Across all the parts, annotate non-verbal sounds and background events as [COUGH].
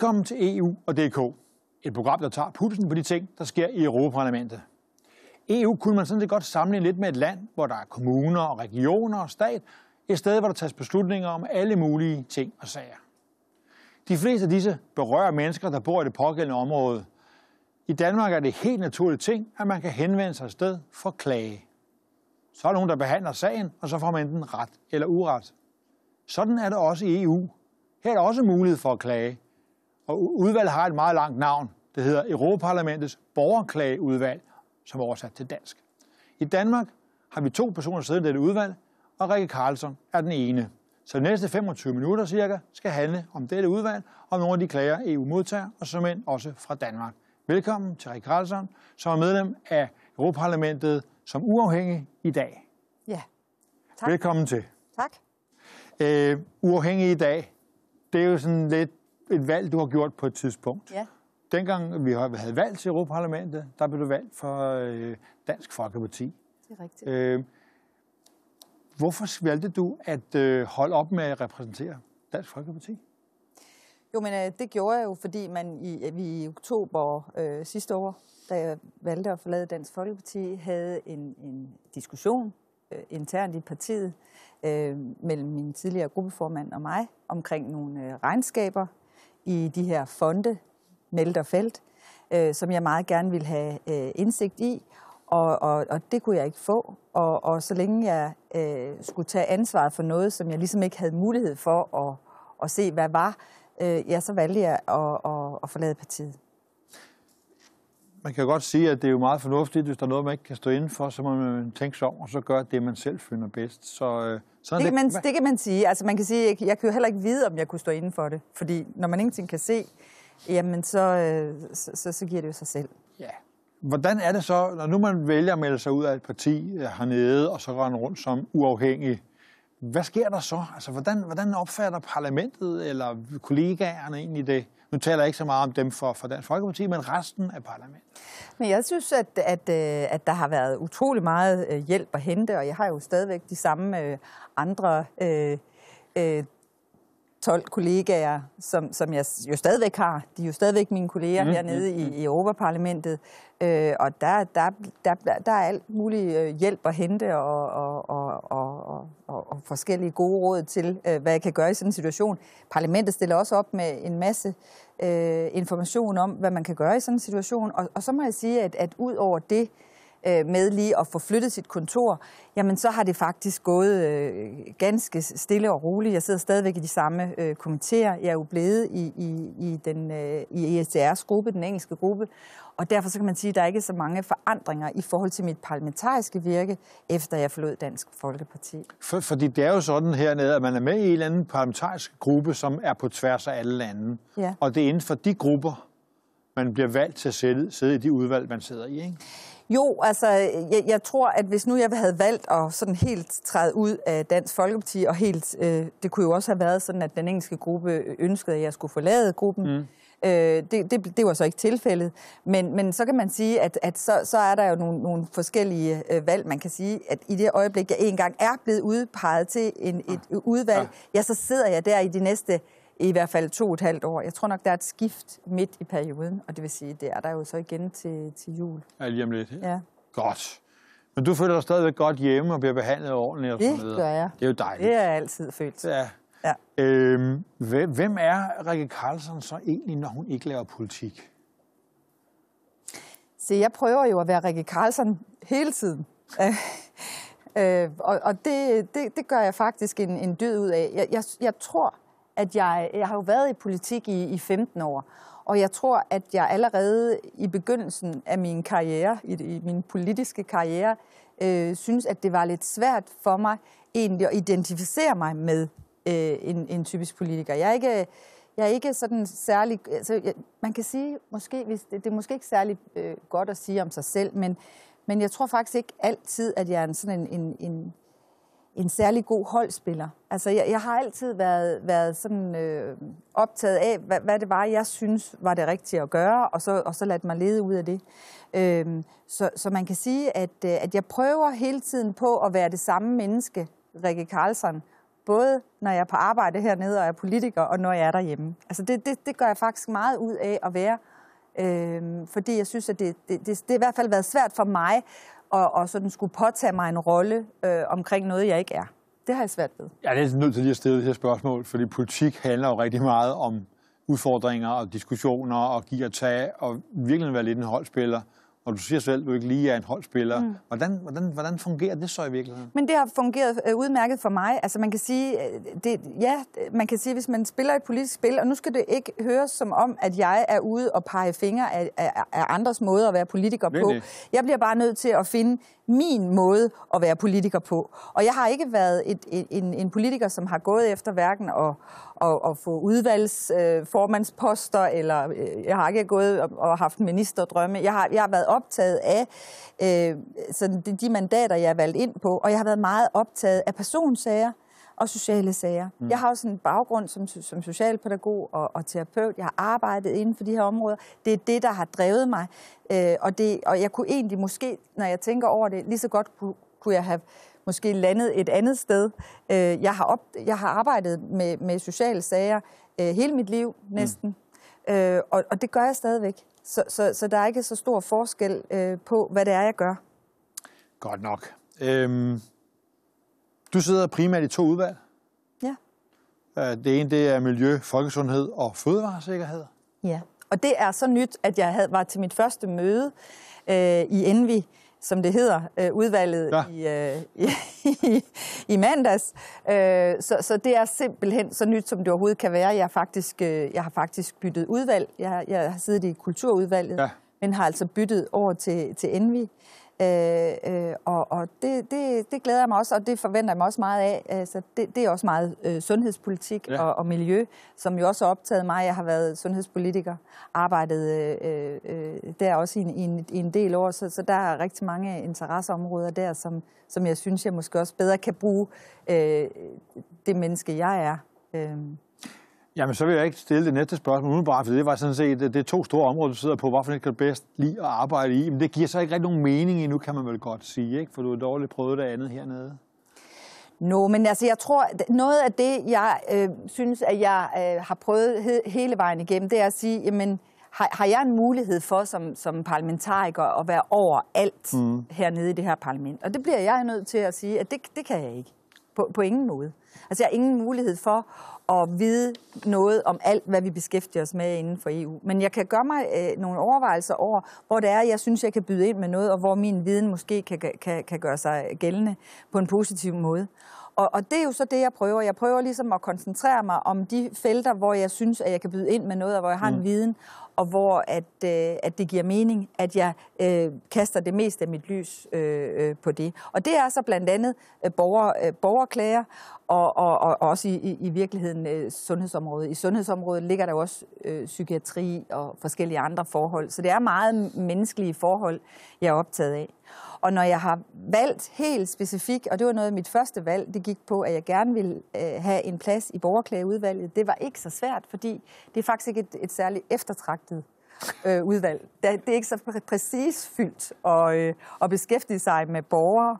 Velkommen til EU og DK, et program, der tager pulsen på de ting, der sker i Europaparlamentet. EU kunne man sådan set godt samle lidt med et land, hvor der er kommuner og regioner og stat, et sted, hvor der tages beslutninger om alle mulige ting og sager. De fleste af disse berører mennesker, der bor i det pågældende område. I Danmark er det helt naturligt ting, at man kan henvende sig et sted for klage. Så er der nogen, der behandler sagen, og så får man enten ret eller uret. Sådan er det også i EU. Her er der også mulighed for at klage, og udvalget har et meget langt navn. Det hedder Europaparlamentets borgerklageudvalg, som er oversat til dansk. I Danmark har vi to personer siddet i dette udvalg, og Rikke Karlsson er den ene. Så de næste 25 minutter cirka skal handle om dette udvalg, og om nogle af de klager EU modtager, og som end også fra Danmark. Velkommen til Rikke Karlsson, som er medlem af Europaparlamentet som uafhængig i dag. Ja, tak. Velkommen til. Tak. Øh, uafhængig i dag, det er jo sådan lidt et valg, du har gjort på et tidspunkt. Ja. Dengang vi havde valg til Europaparlamentet, der blev du valgt for øh, Dansk Folkeparti. Det er rigtigt. Øh, hvorfor valgte du at øh, holde op med at repræsentere Dansk Folkeparti? Jo, men øh, det gjorde jeg jo, fordi man i, vi i oktober øh, sidste år, da jeg valgte at forlade Dansk Folkeparti, havde en, en diskussion øh, internt i partiet øh, mellem min tidligere gruppeformand og mig omkring nogle øh, regnskaber, i de her fonde, Melterfelt, øh, som jeg meget gerne ville have øh, indsigt i, og, og, og det kunne jeg ikke få. Og, og så længe jeg øh, skulle tage ansvaret for noget, som jeg ligesom ikke havde mulighed for at, at se, hvad var, øh, ja, så valgte jeg at, at, at forlade partiet man kan godt sige, at det er jo meget fornuftigt, hvis der er noget, man ikke kan stå inden for, så må man tænke sig om, og så gøre det, man selv finder bedst. Så, øh, sådan det, kan det. Man, det kan man sige. Altså man kan sige, jeg, jeg kan jo heller ikke vide, om jeg kunne stå inden for det. Fordi når man ingenting kan se, jamen så, øh, så, så, så giver det jo sig selv. Ja. Hvordan er det så, når nu man vælger at melde sig ud af et parti øh, hernede, og så rende rundt som uafhængig hvad sker der så? Altså, hvordan, hvordan opfatter parlamentet eller kollegaerne egentlig det? Nu taler jeg ikke så meget om dem for, for Dansk Folkeparti, men resten af parlamentet. Men jeg synes, at, at, øh, at der har været utrolig meget øh, hjælp at hente, og jeg har jo stadigvæk de samme øh, andre øh, øh, 12 kollegaer, som, som jeg jo stadigvæk har. De er jo stadigvæk mine kolleger mm, hernede mm, i, mhm. i Europaparlamentet. Øh, og der, der, der, der er alt mulig hjælp at hente og, og, og, og og forskellige gode råd til, øh, hvad jeg kan gøre i sådan en situation. Parlamentet stiller også op med en masse øh, information om, hvad man kan gøre i sådan en situation. Og, og så må jeg sige, at, at ud over det, øh, med lige at få flyttet sit kontor, jamen så har det faktisk gået øh, ganske stille og roligt. Jeg sidder stadigvæk i de samme øh, Jeg er jo blevet i, i, i, den, øh, i ESDR's gruppe, den engelske gruppe, og derfor så kan man sige, at der er ikke så mange forandringer i forhold til mit parlamentariske virke, efter jeg forlod Dansk Folkeparti. For, fordi det er jo sådan hernede, at man er med i en eller anden parlamentarisk gruppe, som er på tværs af alle lande. Ja. Og det er inden for de grupper, man bliver valgt til at sidde, sidde i de udvalg, man sidder i, ikke? Jo, altså, jeg, jeg tror, at hvis nu jeg havde valgt at sådan helt træde ud af Dansk Folkeparti, og helt, øh, det kunne jo også have været sådan, at den engelske gruppe ønskede, at jeg skulle forlade gruppen. Mm. Øh, det, det, det var så ikke tilfældet. Men, men så kan man sige, at, at så, så er der jo nogle, nogle forskellige øh, valg. Man kan sige, at i det øjeblik, jeg engang er blevet udpeget til en, et ah. udvalg, ja. Ah. ja, så sidder jeg der i de næste i hvert fald to og et halvt år. Jeg tror nok, der er et skift midt i perioden, og det vil sige, det er der jo så igen til, til jul. Ja, lige om lidt. Ja. Godt. Men du føler dig stadigvæk godt hjemme og bliver behandlet ordentligt og sådan noget. Det gør jeg. Det er jo dejligt. Det har jeg altid følt. Ja. ja. Øhm, hvem er Rikke Karlsson så egentlig, når hun ikke laver politik? Se, jeg prøver jo at være Rikke Karlsson hele tiden. [LAUGHS] øh, og og det, det, det gør jeg faktisk en, en død ud af. Jeg, jeg, jeg tror, at jeg, jeg har jo været i politik i, i 15 år, og jeg tror, at jeg allerede i begyndelsen af min karriere, i, i min politiske karriere, øh, synes, at det var lidt svært for mig egentlig at identificere mig med øh, en, en typisk politiker. Jeg er ikke, jeg er ikke sådan særlig... Altså, jeg, man kan sige, måske, hvis, det, det er måske ikke særlig øh, godt at sige om sig selv, men, men jeg tror faktisk ikke altid, at jeg er en, sådan en, en, en en særlig god holdspiller. Altså, jeg, jeg har altid været, været sådan, øh, optaget af, hvad, hvad det var, jeg synes var det rigtige at gøre, og så, og så lade mig lede ud af det. Øh, så, så man kan sige, at, øh, at jeg prøver hele tiden på at være det samme menneske, Rikke Carlsen, både når jeg er på arbejde hernede og er politiker, og når jeg er derhjemme. Altså, det, det, det gør jeg faktisk meget ud af at være, øh, fordi jeg synes, at det, det, det, det har i hvert fald været svært for mig og, og sådan skulle påtage mig en rolle øh, omkring noget, jeg ikke er. Det har jeg svært ved. Jeg er lidt nødt til lige at stille det her spørgsmål, fordi politik handler jo rigtig meget om udfordringer og diskussioner og give og tage, og virkelig være lidt en holdspiller og du siger selv, at du ikke lige er en holdspiller. Mm. Hvordan, hvordan, hvordan fungerer det så i virkeligheden? Men det har fungeret øh, udmærket for mig. Altså man kan sige, øh, det, ja, man kan sige, hvis man spiller et politisk spil, og nu skal det ikke høres som om, at jeg er ude og pege fingre af, af, af andres måder at være politiker nej, på. Jeg bliver bare nødt til at finde min måde at være politiker på. Og jeg har ikke været et, et, en, en politiker, som har gået efter hverken at, at, at få udvalgsformandsposter, øh, eller øh, jeg har ikke gået og, og haft ministerdrømme. Jeg har, jeg har været optaget af øh, sådan de, de mandater, jeg er valgt ind på, og jeg har været meget optaget af personsager og sociale sager. Mm. Jeg har også en baggrund som, som socialpædagog og, og terapeut. Jeg har arbejdet inden for de her områder. Det er det, der har drevet mig. Øh, og, det, og jeg kunne egentlig måske, når jeg tænker over det, lige så godt kunne, kunne jeg have måske landet et andet sted. Øh, jeg, har op, jeg har arbejdet med, med sociale sager øh, hele mit liv næsten. Mm. Øh, og, og det gør jeg stadigvæk. Så, så, så der er ikke så stor forskel øh, på, hvad det er, jeg gør. Godt nok. Øhm du sidder primært i to udvalg. Ja. Det ene det er miljø, folkesundhed og fødevaresikkerhed. Ja, og det er så nyt, at jeg havde, var til mit første møde øh, i Envi, som det hedder, øh, udvalget ja. i, øh, [LAUGHS] i, i, mandags. Øh, så, så det er simpelthen så nyt, som det overhovedet kan være. Jeg, faktisk, øh, jeg har faktisk byttet udvalg. Jeg, jeg har siddet i kulturudvalget, ja. men har altså byttet over til, til Envi. Øh, øh, og og det, det, det glæder jeg mig også, og det forventer jeg mig også meget af. Altså, det, det er også meget øh, sundhedspolitik ja. og, og miljø, som jo også har optaget mig. Jeg har været sundhedspolitiker, arbejdet øh, øh, der også i en, i, en, i en del år, så, så der er rigtig mange interesseområder der, som, som jeg synes, jeg måske også bedre kan bruge øh, det menneske, jeg er. Øh. Jamen, så vil jeg ikke stille det næste spørgsmål udenbart, for det var sådan set, det er to store områder, du sidder på. Hvorfor ikke kan du bedst lide at arbejde i? Men det giver så ikke rigtig nogen mening endnu, kan man vel godt sige, ikke? for du har dårligt prøvet det andet hernede. Nå, no, men altså, jeg tror, noget af det, jeg øh, synes, at jeg øh, har prøvet he- hele vejen igennem, det er at sige, jamen, har, har jeg en mulighed for som, som parlamentariker at være over alt mm. hernede i det her parlament? Og det bliver jeg nødt til at sige, at det, det kan jeg ikke. På, på ingen måde. Altså, jeg har ingen mulighed for at vide noget om alt, hvad vi beskæftiger os med inden for EU. Men jeg kan gøre mig øh, nogle overvejelser over, hvor det er, jeg synes, jeg kan byde ind med noget, og hvor min viden måske kan, kan, kan gøre sig gældende på en positiv måde. Og, og det er jo så det, jeg prøver. Jeg prøver ligesom at koncentrere mig om de felter, hvor jeg synes, at jeg kan byde ind med noget, og hvor jeg har mm. en viden og hvor at, øh, at det giver mening, at jeg øh, kaster det meste af mit lys øh, øh, på det. Og det er så blandt andet øh, borger, øh, borgerklager, og, og, og, også i, i, i virkeligheden øh, sundhedsområdet. I sundhedsområdet ligger der jo også øh, psykiatri og forskellige andre forhold, så det er meget menneskelige forhold, jeg er optaget af. Og når jeg har valgt helt specifikt, og det var noget af mit første valg, det gik på, at jeg gerne ville øh, have en plads i borgerklageudvalget, det var ikke så svært, fordi det er faktisk ikke et, et særligt eftertragt magtet øh, udvalg. Det er ikke så præ- præcis fyldt at, øh, at beskæftige sig med borgere,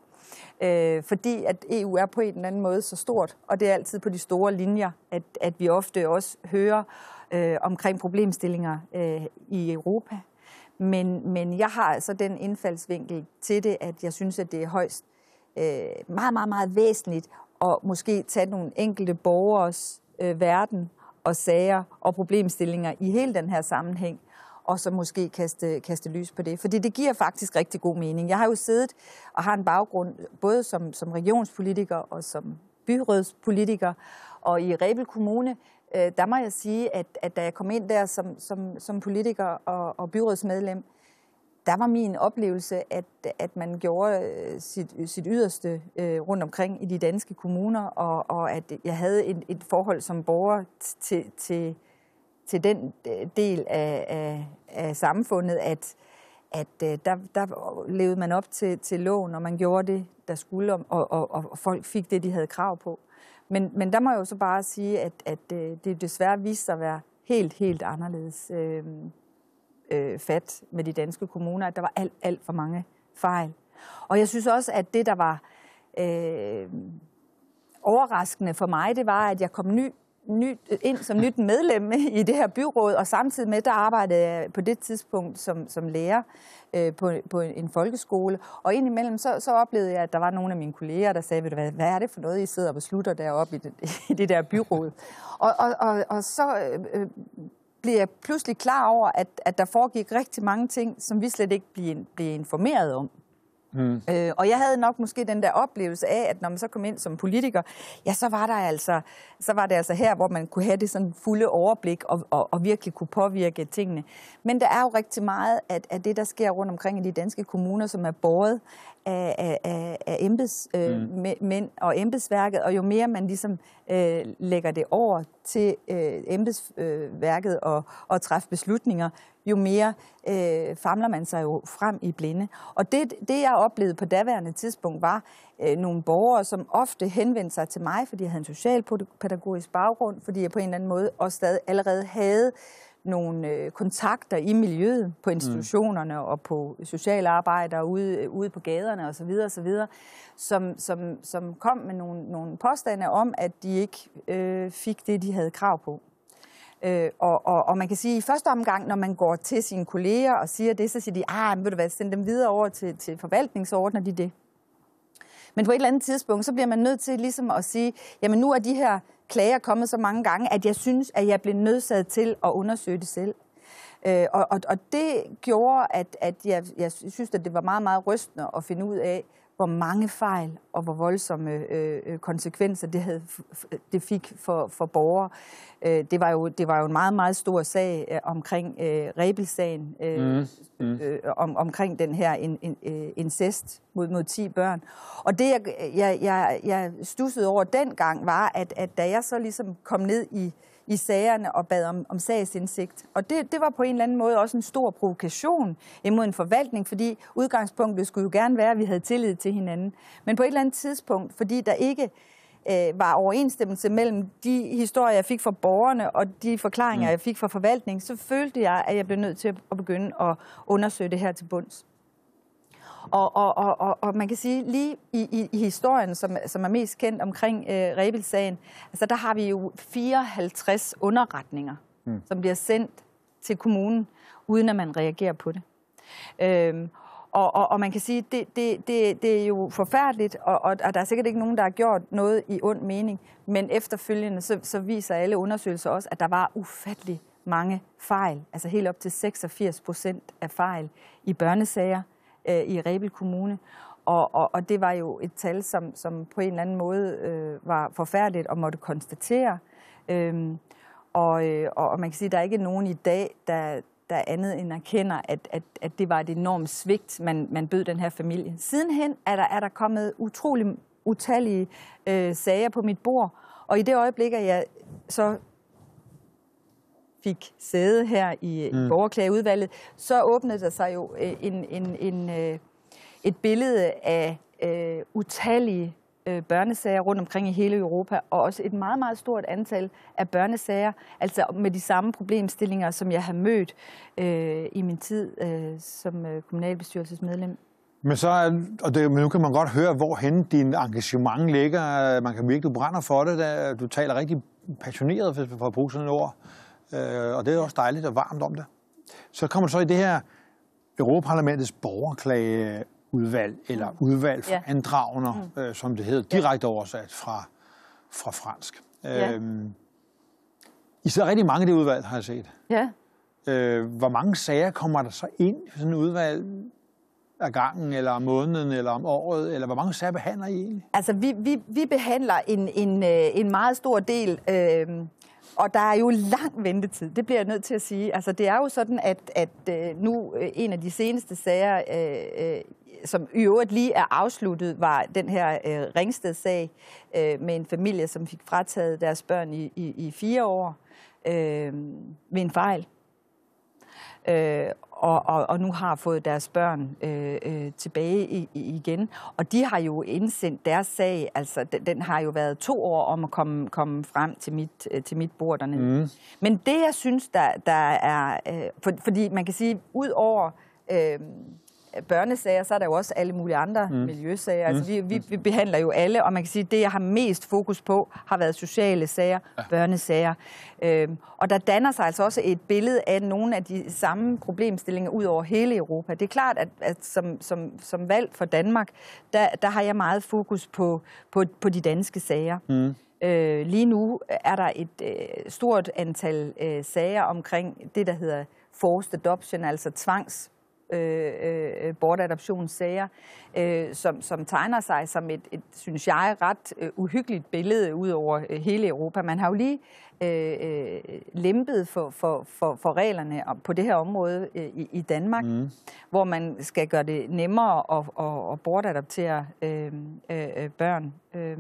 øh, fordi at EU er på en eller anden måde så stort, og det er altid på de store linjer, at, at vi ofte også hører øh, omkring problemstillinger øh, i Europa. Men, men jeg har altså den indfaldsvinkel til det, at jeg synes, at det er højst øh, meget, meget, meget væsentligt at måske tage nogle enkelte borgers øh, verden og sager og problemstillinger i hele den her sammenhæng, og så måske kaste, kaste lys på det. Fordi det giver faktisk rigtig god mening. Jeg har jo siddet og har en baggrund både som, som regionspolitiker og som byrådspolitiker, og i Rebel Kommune, øh, der må jeg sige, at, at da jeg kom ind der som, som, som politiker og, og byrådsmedlem, der var min oplevelse, at, at man gjorde øh, sit, sit yderste øh, rundt omkring i de danske kommuner, og, og at jeg havde et, et forhold som borger til, til, til den øh, del af, af, af samfundet, at, at øh, der, der levede man op til, til loven, og man gjorde det, der skulle, og, og, og folk fik det, de havde krav på. Men, men der må jeg jo så bare sige, at, at det desværre viste sig at være helt, helt anderledes. Øh, øh, fat med de danske kommuner, at der var alt, alt for mange fejl. Og jeg synes også, at det, der var øh, overraskende for mig, det var, at jeg kom ny, ny, ind som nyt medlem [LAUGHS] i det her byråd, og samtidig med, der arbejdede jeg på det tidspunkt som, som lærer øh, på, på en folkeskole. Og indimellem så, så oplevede jeg, at der var nogle af mine kolleger, der sagde, hvad, er det for noget, I sidder og beslutter deroppe i det, [LAUGHS] i det der byråd? Og, og, og, og så øh, øh blev jeg pludselig klar over, at, at der foregik rigtig mange ting, som vi slet ikke blev, blev informeret om. Mm. Øh, og jeg havde nok måske den der oplevelse af, at når man så kom ind som politiker, ja, så var, der altså, så var det altså her, hvor man kunne have det sådan fulde overblik og, og, og virkelig kunne påvirke tingene. Men der er jo rigtig meget af, af det, der sker rundt omkring i de danske kommuner, som er båret af, af, af, af øh, mm. Mænd og embedsværket, og jo mere man ligesom øh, lægger det over til øh, embedsværket og, og træffe beslutninger, jo mere øh, famler man sig jo frem i blinde. Og det, det jeg oplevede på daværende tidspunkt, var øh, nogle borgere, som ofte henvendte sig til mig, fordi jeg havde en socialpædagogisk baggrund, fordi jeg på en eller anden måde også stadig allerede havde øh, nogle øh, kontakter i miljøet på mm. institutionerne mm. og på socialarbejdere ude, ude på gaderne osv. videre, som, som, som kom med nogle, nogle påstande om, at de ikke øh, fik det, de havde krav på. Øh, og, og, og man kan sige, at i første omgang, når man går til sine kolleger og siger det, så siger de, ah, men vil du hvad, send dem videre over til, til forvaltningsordner, de det. Men på et eller andet tidspunkt, så bliver man nødt til ligesom at sige, jamen nu er de her klager kommet så mange gange, at jeg synes, at jeg bliver nødsaget til at undersøge det selv. Øh, og, og, og det gjorde, at, at jeg, jeg synes, at det var meget, meget rystende at finde ud af, hvor mange fejl og hvor voldsomme øh, øh konsekvenser det, havde, det fik for, for borgere. Øh, det, var jo, det var jo en meget, meget stor sag øh, omkring øh, Rebelsagen, øh, mm. Mm. Øh, om, omkring den her in, in, øh, incest mod, mod 10 børn. Og det, jeg, jeg, jeg, jeg stussede over dengang, var, at, at da jeg så ligesom kom ned i øh, i sagerne og bad om, om sagsindsigt. Og det, det var på en eller anden måde også en stor provokation imod en forvaltning, fordi udgangspunktet skulle jo gerne være, at vi havde tillid til hinanden. Men på et eller andet tidspunkt, fordi der ikke øh, var overensstemmelse mellem de historier, jeg fik fra borgerne og de forklaringer, mm. jeg fik fra forvaltningen, så følte jeg, at jeg blev nødt til at begynde at undersøge det her til bunds. Og, og, og, og, og man kan sige, lige i, i, i historien, som, som er mest kendt omkring øh, Rebilsagen, altså der har vi jo 54 underretninger, mm. som bliver sendt til kommunen, uden at man reagerer på det. Øhm, og, og, og man kan sige, det, det, det, det er jo forfærdeligt, og, og, og der er sikkert ikke nogen, der har gjort noget i ond mening, men efterfølgende så, så viser alle undersøgelser også, at der var ufattelig mange fejl, altså helt op til 86 procent af fejl i børnesager, øh, i Rebel Kommune. Og, og, og det var jo et tal, som, som på en eller anden måde øh, var forfærdeligt og måtte konstatere. Øhm, og, øh, og man kan sige, at der er ikke nogen i dag, der, der andet end erkender, at, at, at det var et enormt svigt, man, man bød den her familie. Sidenhen er der, er der kommet utrolig utallige øh, sager på mit bord, og i det øjeblik, at jeg så fik sæde her i, mm. i borgerklageudvalget, så åbnede der sig jo øh, en, en, en, øh, et billede af øh, utallige øh, børnesager rundt omkring i hele Europa, og også et meget, meget stort antal af børnesager, altså med de samme problemstillinger, som jeg har mødt øh, i min tid øh, som øh, kommunalbestyrelsesmedlem. Men, så, og det, men nu kan man godt høre, hvorhen din engagement ligger. Man kan virkelig, du brænder for det. Da. Du taler rigtig passioneret, for at bruge sådan et ord. Øh, og det er også dejligt og varmt om det. Så kommer du så i det her Europaparlamentets borgerklageudvalg, eller mm. udvalg for ja. andragner, mm. øh, som det hedder, direkte oversat fra, fra fransk. Ja. Øhm, I sidder rigtig mange af det udvalg, har jeg set. Ja. Øh, hvor mange sager kommer der så ind i sådan et udvalg af gangen, eller om måneden, eller om året, eller hvor mange sager behandler I egentlig? Altså, vi, vi, vi behandler en, en, øh, en meget stor del... Øh og der er jo lang ventetid, det bliver jeg nødt til at sige. Altså, det er jo sådan, at, at øh, nu øh, en af de seneste sager, øh, øh, som i øvrigt lige er afsluttet, var den her øh, Ringsted-sag øh, med en familie, som fik frataget deres børn i, i, i fire år øh, ved en fejl. Øh, og, og, og nu har fået deres børn øh, øh, tilbage i, i, igen. Og de har jo indsendt deres sag, altså den, den har jo været to år om at komme, komme frem til mit, øh, til mit bord dernede. Mm. Men det, jeg synes, der, der er... Øh, for, fordi man kan sige, ud over... Øh, børnesager, så er der jo også alle mulige andre mm. miljøsager. Altså, mm. vi, vi, vi behandler jo alle, og man kan sige, at det, jeg har mest fokus på, har været sociale sager, ja. børnesager. Øhm, og der danner sig altså også et billede af nogle af de samme problemstillinger ud over hele Europa. Det er klart, at, at som, som, som valg for Danmark, der, der har jeg meget fokus på, på, på de danske sager. Mm. Øh, lige nu er der et øh, stort antal øh, sager omkring det, der hedder forced adoption, altså tvangs Øh, øh, bortadoptionssager, øh, som, som tegner sig som et, et, synes jeg, ret øh, uhyggeligt billede ud over øh, hele Europa. Man har jo lige øh, lempet for, for, for, for reglerne på det her område øh, i, i Danmark, mm. hvor man skal gøre det nemmere at, at, at bortadoptere øh, øh, børn. Øh,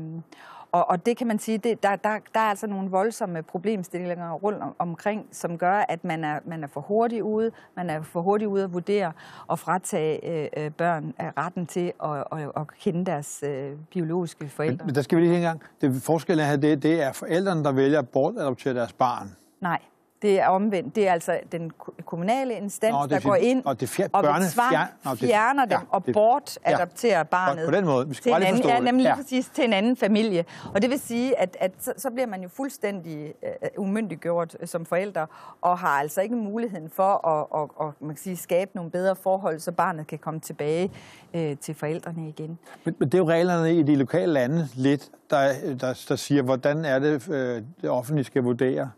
og, og det kan man sige, det, der, der, der er altså nogle voldsomme problemstillinger rundt om, omkring, som gør, at man er, man er for hurtig ude, man er for hurtig ude at vurdere og fratage øh, øh børn øh, retten til at, og, at kende deres øh, biologiske forældre. Men, men der skal vi lige en gang. Det, forskellen her, det, det er forældrene, der vælger at bortadoptere deres barn. Nej. Det er omvendt. Det er altså den kommunale instans, Nå, der går ind og, det fjer- og børne, tvang fjer- Nå, det, fjerner dem ja, og bortadapterer ja. barnet. På den måde. Vi skal til en anden, ja, nemlig ja. præcis til en anden familie. Og det vil sige, at, at så, så bliver man jo fuldstændig uh, umyndiggjort øh, som forældre, og har altså ikke muligheden for at og, og, man kan sige, skabe nogle bedre forhold, så barnet kan komme tilbage uh, til forældrene igen. Men, men det er jo reglerne i de lokale lande lidt, der, der, der siger, hvordan er det, uh, det offentlige skal vurdere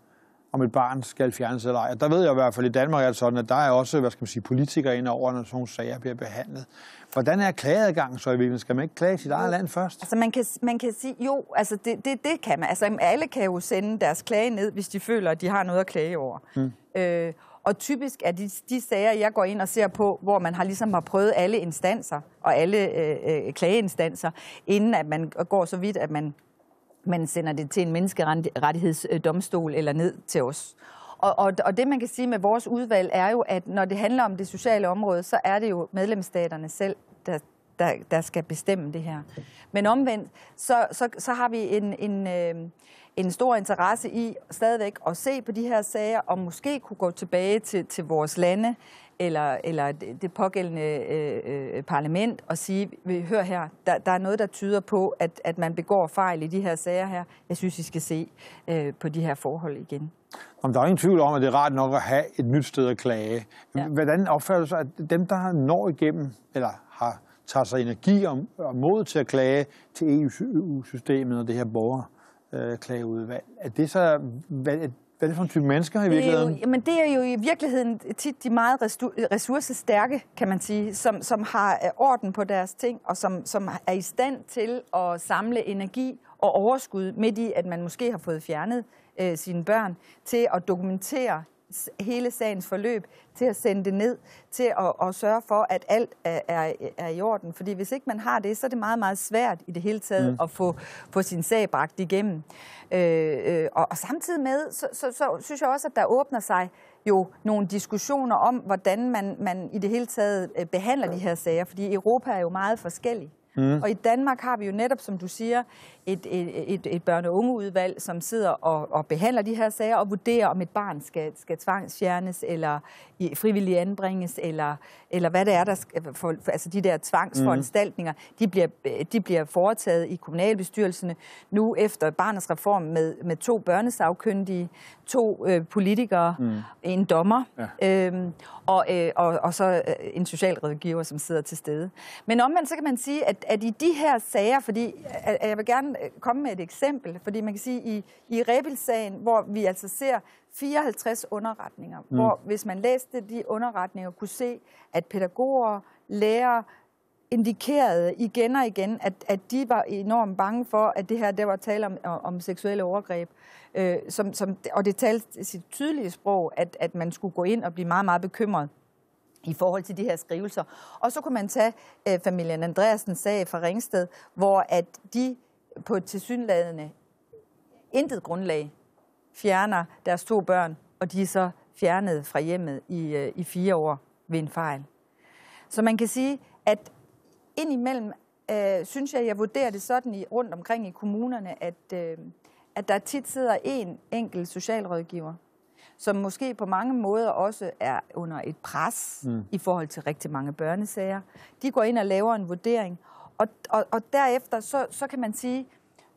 om et barn skal fjernes eller ej. Der ved jeg i hvert fald i Danmark er det sådan, at der er også hvad skal man sige, politikere ind over, når sådan nogle sager bliver behandlet. Hvordan er klageadgangen så i virkeligheden? Skal man ikke klage sit eget land først? Altså man kan, man kan sige, jo, altså det, det, det kan man. Altså alle kan jo sende deres klage ned, hvis de føler, at de har noget at klage over. Hmm. Øh, og typisk er de, de sager, jeg går ind og ser på, hvor man har ligesom har prøvet alle instanser og alle øh, øh klageinstanser, inden at man går så vidt, at man man sender det til en menneskerettighedsdomstol eller ned til os. Og, og, og det man kan sige med vores udvalg er jo, at når det handler om det sociale område, så er det jo medlemsstaterne selv, der der, der skal bestemme det her. Men omvendt, så, så, så har vi en, en, øh, en stor interesse i stadigvæk at se på de her sager, og måske kunne gå tilbage til, til vores lande, eller, eller det pågældende øh, øh, parlament og sige, vi hør her, der, der er noget, der tyder på, at, at man begår fejl i de her sager her. Jeg synes, I skal se øh, på de her forhold igen. Jamen, der er ingen tvivl om, at det er rart nok at have et nyt sted at klage. Ja. Hvordan opfatter du så, at dem, der når igennem, eller har tager sig energi og, og mod til at klage til EU-systemet og det her borgerklageudvalg. Øh, er det så, hvad, er, hvad er det for en type mennesker i virkeligheden? Det jo, jamen det er jo i virkeligheden tit de meget ressourcestærke, kan man sige, som, som har øh, orden på deres ting, og som, som er i stand til at samle energi og overskud midt i, at man måske har fået fjernet øh, sine børn, til at dokumentere hele sagens forløb, til at sende det ned, til at, at sørge for, at alt er, er, er i orden. Fordi hvis ikke man har det, så er det meget, meget svært i det hele taget mm. at få, få sin sag bragt igennem. Øh, øh, og, og samtidig med, så, så, så synes jeg også, at der åbner sig jo nogle diskussioner om, hvordan man, man i det hele taget øh, behandler de her sager, fordi Europa er jo meget forskellig. Mm. Og i Danmark har vi jo netop, som du siger, et, et, et, et børne- og ungeudvalg, som sidder og, og behandler de her sager og vurderer, om et barn skal, skal tvangsfjernes, eller frivilligt anbringes, eller, eller hvad det er, der skal, for, altså de der tvangsforanstaltninger, mm. de, bliver, de bliver foretaget i kommunalbestyrelserne nu efter barnets reform med, med to børnesagkyndige, to øh, politikere, mm. en dommer ja. øhm, og, øh, og, og så øh, en socialrådgiver, som sidder til stede. Men omvendt så kan man sige, at, at i de her sager, fordi at, øh, at øh, jeg vil gerne øh, komme med et eksempel, fordi man kan sige, i, i Rebels-sagen, hvor vi altså ser 54 underretninger, mm. hvor hvis man læste de underretninger, kunne se, at pædagoger, lærere, indikerede igen og igen, at, at de var enormt bange for, at det her der var tale om, om seksuelle overgreb. Øh, som, som, og det talte sit tydelige sprog, at, at man skulle gå ind og blive meget, meget bekymret i forhold til de her skrivelser. Og så kunne man tage øh, familien Andreasens sag fra Ringsted, hvor at de på et tilsyneladende intet grundlag fjerner deres to børn, og de er så fjernet fra hjemmet i, øh, i fire år ved en fejl. Så man kan sige, at indimellem øh, synes jeg, jeg vurderer det sådan i, rundt omkring i kommunerne, at, øh, at der tit sidder en enkelt socialrådgiver, som måske på mange måder også er under et pres mm. i forhold til rigtig mange børnesager. De går ind og laver en vurdering, og, og, og derefter så, så kan man sige,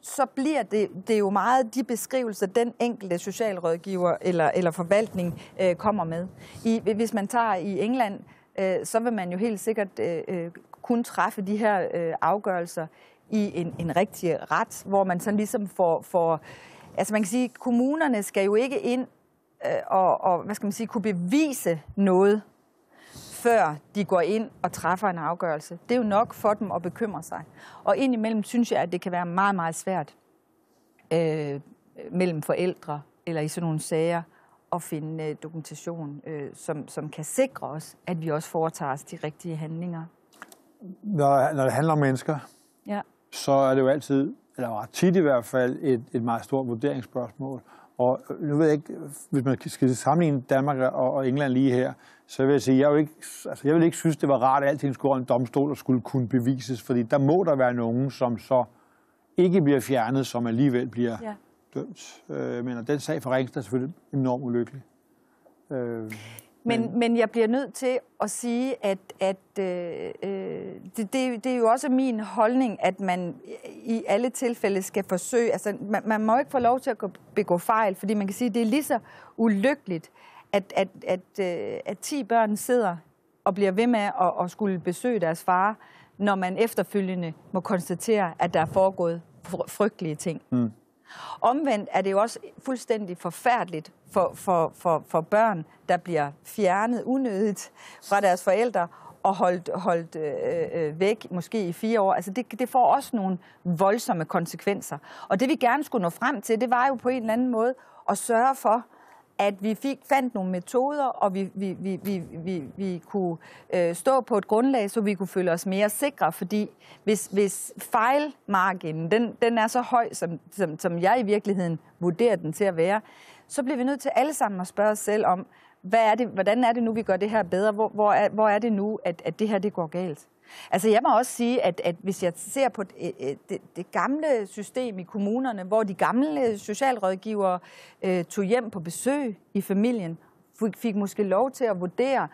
så bliver det, det er jo meget de beskrivelser, den enkelte socialrådgiver eller, eller forvaltning øh, kommer med. I, hvis man tager i England, øh, så vil man jo helt sikkert øh, øh kunne træffe de her øh, afgørelser i en, en rigtig ret, hvor man sådan ligesom får, får... Altså man kan sige, kommunerne skal jo ikke ind øh, og, og, hvad skal man sige, kunne bevise noget, før de går ind og træffer en afgørelse. Det er jo nok for dem at bekymre sig. Og indimellem synes jeg, at det kan være meget, meget svært øh, mellem forældre eller i sådan nogle sager at finde øh, dokumentation, øh, som, som kan sikre os, at vi også foretager os de rigtige handlinger når, når det handler om mennesker, ja. så er det jo altid, eller meget tit i hvert fald, et, et meget stort vurderingsspørgsmål. Og nu ved jeg ikke, hvis man skal sammenligne Danmark og, og England lige her, så vil jeg sige, jeg, vil ikke, altså jeg vil ikke synes, det var rart, at alting skulle over en domstol og skulle kunne bevises, fordi der må der være nogen, som så ikke bliver fjernet, som alligevel bliver ja. dømt. Øh, men og den sag for Ringsted er selvfølgelig enormt ulykkelig. Øh. Men, men, jeg bliver nødt til at sige, at, at øh, øh, det, det, det er jo også min holdning, at man i alle tilfælde skal forsøge. Altså, man, man må ikke få lov til at begå fejl, fordi man kan sige, at det er lige så ulykkeligt, at, at, at, øh, at 10 børn sidder og bliver ved med at, at skulle besøge deres far, når man efterfølgende må konstatere, at der er foregået frygtelige ting. Mm. Omvendt er det jo også fuldstændig forfærdeligt for, for, for, for børn, der bliver fjernet unødigt fra deres forældre og holdt, holdt øh, øh, væk måske i fire år. Altså det, det får også nogle voldsomme konsekvenser. Og det vi gerne skulle nå frem til, det var jo på en eller anden måde at sørge for, at vi fik, fandt nogle metoder, og vi, vi, vi, vi, vi, vi kunne øh, stå på et grundlag, så vi kunne føle os mere sikre, fordi hvis, hvis fejlmarginen den, den er så høj, som, som, som jeg i virkeligheden vurderer den til at være, så bliver vi nødt til alle sammen at spørge os selv om, hvad er det, hvordan er det nu, vi gør det her bedre? Hvor, hvor, er, hvor er det nu, at, at det her det går galt? Altså jeg må også sige, at, at hvis jeg ser på det, øh, øh, det, det gamle system i kommunerne, hvor de gamle socialrådgivere øh, tog hjem på besøg i familien, fik, fik måske lov til at vurdere,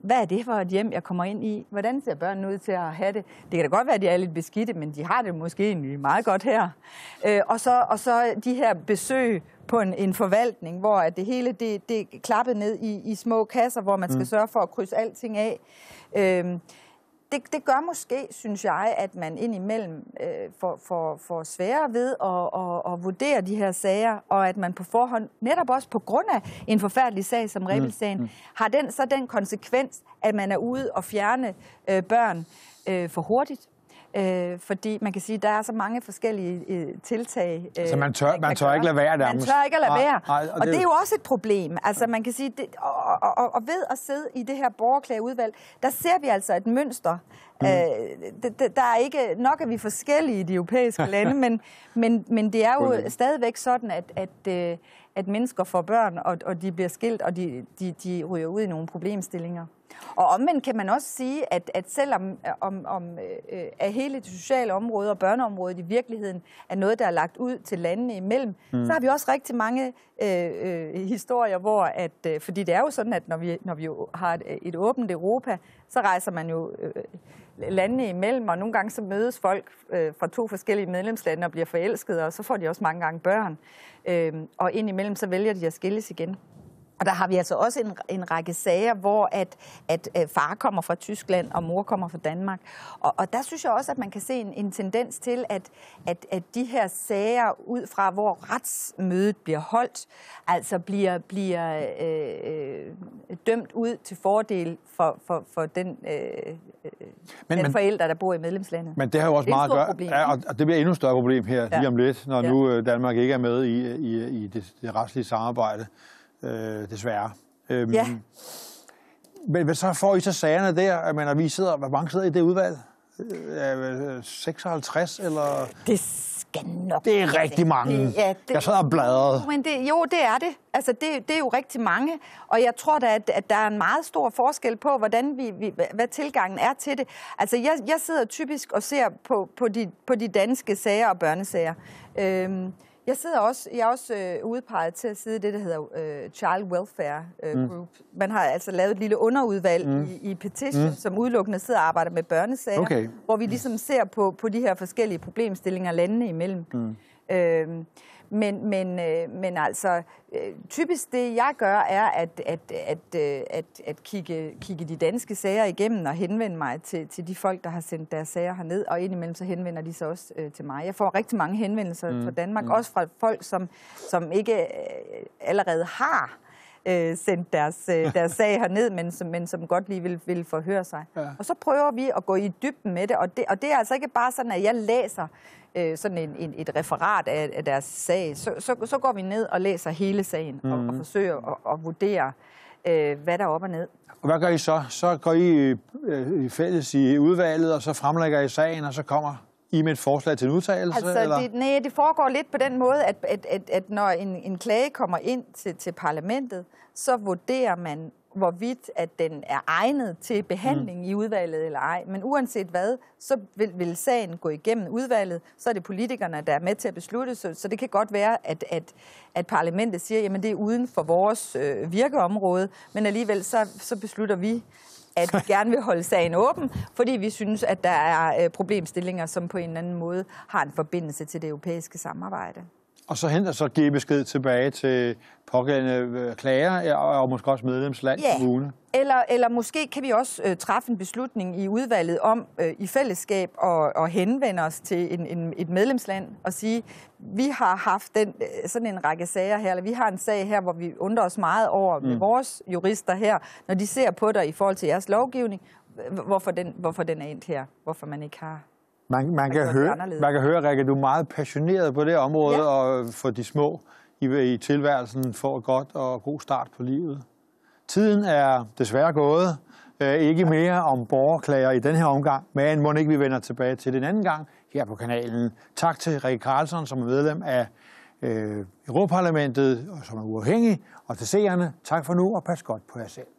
hvad er det for et hjem, jeg kommer ind i? Hvordan ser børnene ud til at have det? Det kan da godt være, at de er lidt beskidte, men de har det måske egentlig meget godt her. Øh, og, så, og så de her besøg på en, en forvaltning, hvor at det hele det, det klappet ned i, i små kasser, hvor man skal mm. sørge for at krydse alting af. Øh, det, det gør måske, synes jeg, at man indimellem øh, får, får, får sværere ved at, at, at vurdere de her sager, og at man på forhånd, netop også på grund af en forfærdelig sag som Rebelsagen, mm. mm. har den så den konsekvens, at man er ude og fjerne øh, børn øh, for hurtigt, Øh, fordi man kan sige, at der er så mange forskellige øh, tiltag. Øh, så altså, man tør, man, man tør ikke lade være der? Man tør ikke at lade være. Ej, ej, og, og det, er jo også et problem. Altså, man kan sige, det, og, og, og, ved at sidde i det her borgerklageudvalg, der ser vi altså et mønster. Mm. Øh, der er ikke, nok at vi forskellige i de europæiske [LAUGHS] lande, men, men, men det er jo stadigvæk sådan, at, at øh, at mennesker får børn, og, og de bliver skilt, og de, de, de ryger ud i nogle problemstillinger. Og omvendt kan man også sige, at, at selvom om, om, øh, at hele det sociale område og børneområdet i virkeligheden er noget, der er lagt ud til landene imellem, mm. så har vi også rigtig mange øh, øh, historier, hvor at, øh, fordi det er jo sådan, at når vi, når vi har et, et åbent Europa, så rejser man jo øh, landene imellem, og nogle gange så mødes folk øh, fra to forskellige medlemslande og bliver forelskede, og så får de også mange gange børn. Øhm, og indimellem så vælger de at skilles igen. Og der har vi altså også en, en række sager, hvor at, at øh, far kommer fra Tyskland, og mor kommer fra Danmark. Og, og der synes jeg også, at man kan se en, en tendens til, at, at, at de her sager, ud fra hvor retsmødet bliver holdt, altså bliver, bliver øh, øh, dømt ud til fordel for, for, for den øh, men, den men, der bor i medlemslandet. Men det har jo også meget at gøre, Ja, og det bliver endnu større problem her ja. lige om lidt, når ja. nu øh, Danmark ikke er med i, i, i det, det retslige samarbejde, øh, desværre. Øhm, ja. Men, hvad så får I så sagerne der, at men vi sidder, hvor mange sidder i det udvalg? 56 øh, øh, eller... Det skal nok. Det er rigtig mange. Det, ja, det, jeg sad og bladrede. Men det, jo, det er det. Altså, det, det er jo rigtig mange. Og jeg tror da, at, at der er en meget stor forskel på, hvordan vi, vi, hvad tilgangen er til det. Altså, jeg, jeg sidder typisk og ser på, på, de, på de danske sager og børnesager. Øhm, jeg sidder også, jeg er også øh, udpeget til at sidde i det, der hedder øh, Child Welfare øh, mm. Group. Man har altså lavet et lille underudvalg mm. i, i Petition, mm. som udelukkende sidder og arbejder med børnesager, okay. hvor vi ligesom ser på, på de her forskellige problemstillinger landene imellem. Mm. Øh, men, men, øh, men altså, øh, typisk det, jeg gør, er at, at, at, øh, at, at kigge, kigge de danske sager igennem og henvende mig til, til de folk, der har sendt deres sager herned, og indimellem så henvender de sig også øh, til mig. Jeg får rigtig mange henvendelser mm. fra Danmark, mm. også fra folk, som, som ikke øh, allerede har øh, sendt deres, øh, [LAUGHS] deres sag herned, men som, men som godt lige vil, vil forhøre sig. Ja. Og så prøver vi at gå i dybden med det, og det, og det er altså ikke bare sådan, at jeg læser øh, sådan en, en, et referat af, af deres sag. Så, så, så går vi ned og læser hele sagen mm. og, og mm. forsøger at, vurdere, øh, hvad der er op og ned. Og hvad gør I så? Så går I øh, fælles i udvalget, og så fremlægger I sagen, og så kommer i med et forslag til en udtalelse? Altså, eller? Det, nej, det foregår lidt på den måde, at, at, at, at når en, en klage kommer ind til, til parlamentet, så vurderer man, hvorvidt at den er egnet til behandling mm. i udvalget eller ej. Men uanset hvad, så vil, vil sagen gå igennem udvalget, så er det politikerne, der er med til at beslutte, så, så det kan godt være, at, at, at parlamentet siger, jamen det er uden for vores øh, virkeområde, men alligevel så, så beslutter vi, at vi gerne vil holde sagen åben, fordi vi synes, at der er øh, problemstillinger, som på en eller anden måde har en forbindelse til det europæiske samarbejde. Og så henter så give besked tilbage til pågældende øh, klager og måske også medlemsland, ja. kommune. Eller, eller måske kan vi også øh, træffe en beslutning i udvalget om øh, i fællesskab og, og henvende os til en, en, et medlemsland og sige, vi har haft den, øh, sådan en række sager her, eller vi har en sag her, hvor vi undrer os meget over mm. med vores jurister her, når de ser på dig i forhold til jeres lovgivning, øh, hvorfor den, hvorfor den er endt her, hvorfor man ikke har man, man, kan høre, man kan høre, Rikke, du er meget passioneret på det område, ja. og for de små i, i tilværelsen får et godt og god start på livet. Tiden er desværre gået. Øh, ikke mere om borgerklager i den her omgang, men må ikke vi vender tilbage til den anden gang her på kanalen. Tak til Rikke Karlsson, som er medlem af øh, Europaparlamentet, og som er uafhængig, og til seerne. Tak for nu, og pas godt på jer selv.